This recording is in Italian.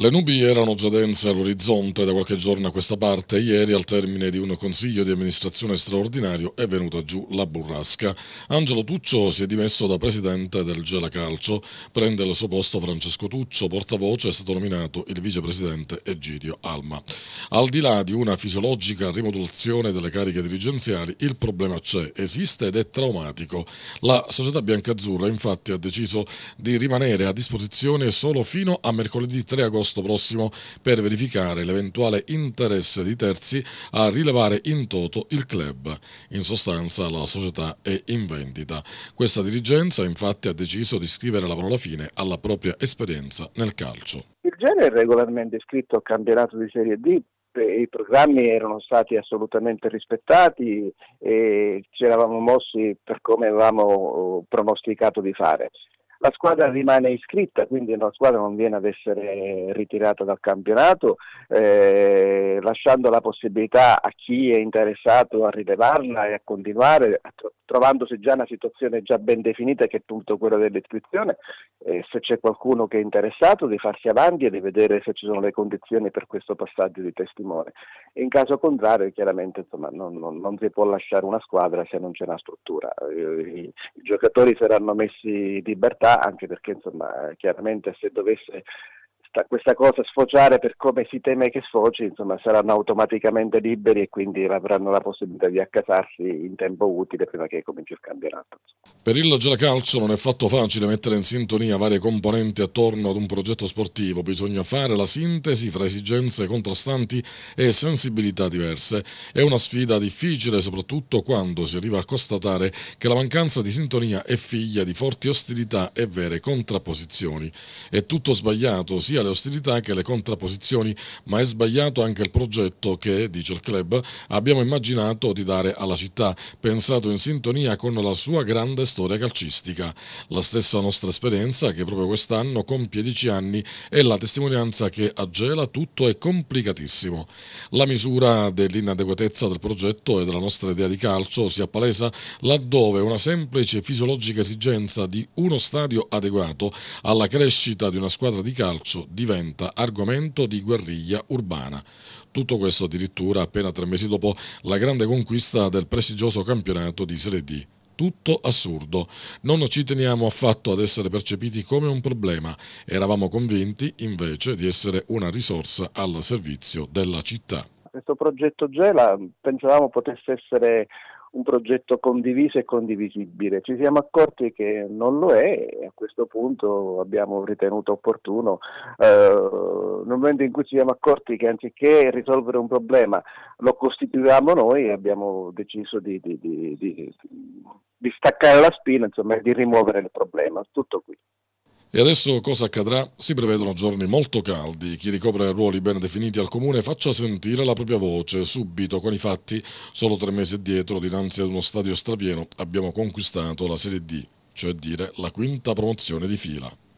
Le nubi erano già dense all'orizzonte da qualche giorno a questa parte ieri al termine di un consiglio di amministrazione straordinario è venuta giù la burrasca. Angelo Tuccio si è dimesso da presidente del Gela Calcio, prende il suo posto Francesco Tuccio, portavoce è stato nominato il vicepresidente Egidio Alma. Al di là di una fisiologica rimodulazione delle cariche dirigenziali, il problema c'è, esiste ed è traumatico. La società biancazzurra infatti ha deciso di rimanere a disposizione solo fino a mercoledì 3 agosto agosto prossimo per verificare l'eventuale interesse di terzi a rilevare in toto il club. In sostanza la società è in vendita. Questa dirigenza infatti ha deciso di scrivere la parola fine alla propria esperienza nel calcio. Il genere è regolarmente iscritto al campionato di Serie D i programmi erano stati assolutamente rispettati e ci eravamo mossi per come avevamo eh, pronosticato di fare la squadra rimane iscritta, quindi la squadra non viene ad essere ritirata dal campionato, eh, lasciando la possibilità a chi è interessato a rilevarla e a continuare, trovandosi già una situazione già ben definita che è appunto quella dell'iscrizione, eh, se c'è qualcuno che è interessato di farsi avanti e di vedere se ci sono le condizioni per questo passaggio di testimone. In caso contrario chiaramente insomma, non, non, non si può lasciare una squadra se non c'è una struttura. I, eh, i, i giocatori saranno messi in libertà anche perché insomma, chiaramente se dovesse sta, questa cosa sfociare per come si teme che sfoci, insomma, saranno automaticamente liberi e quindi avranno la possibilità di accasarsi in tempo utile prima che cominci il campionato. Per il Giracalcio non è affatto facile mettere in sintonia varie componenti attorno ad un progetto sportivo, bisogna fare la sintesi fra esigenze contrastanti e sensibilità diverse. È una sfida difficile soprattutto quando si arriva a constatare che la mancanza di sintonia è figlia di forti ostilità e vere contrapposizioni. È tutto sbagliato sia sia le ostilità che le contrapposizioni, ma è sbagliato anche il progetto che, dice il club, abbiamo immaginato di dare alla città, pensato in sintonia con la sua grande storia calcistica. La stessa nostra esperienza che proprio quest'anno compie dieci anni è la testimonianza che agela tutto è complicatissimo. La misura dell'inadeguatezza del progetto e della nostra idea di calcio si appalesa laddove una semplice fisiologica esigenza di uno stadio adeguato alla crescita di una squadra di calcio diventa argomento di guerriglia urbana. Tutto questo addirittura appena tre mesi dopo la grande conquista del prestigioso campionato di Serie D tutto assurdo. Non ci teniamo affatto ad essere percepiti come un problema, eravamo convinti invece di essere una risorsa al servizio della città. Questo progetto Gela pensavamo potesse essere un progetto condiviso e condivisibile. Ci siamo accorti che non lo è e a questo punto abbiamo ritenuto opportuno, eh, nel momento in cui ci siamo accorti che anziché risolvere un problema lo costituivamo noi, abbiamo deciso di, di, di, di staccare la spina insomma, e di rimuovere il problema. Tutto qui. E adesso cosa accadrà? Si prevedono giorni molto caldi. Chi ricopre ruoli ben definiti al comune faccia sentire la propria voce subito con i fatti. Solo tre mesi dietro, dinanzi ad uno stadio strapieno, abbiamo conquistato la Serie D, cioè dire la quinta promozione di fila.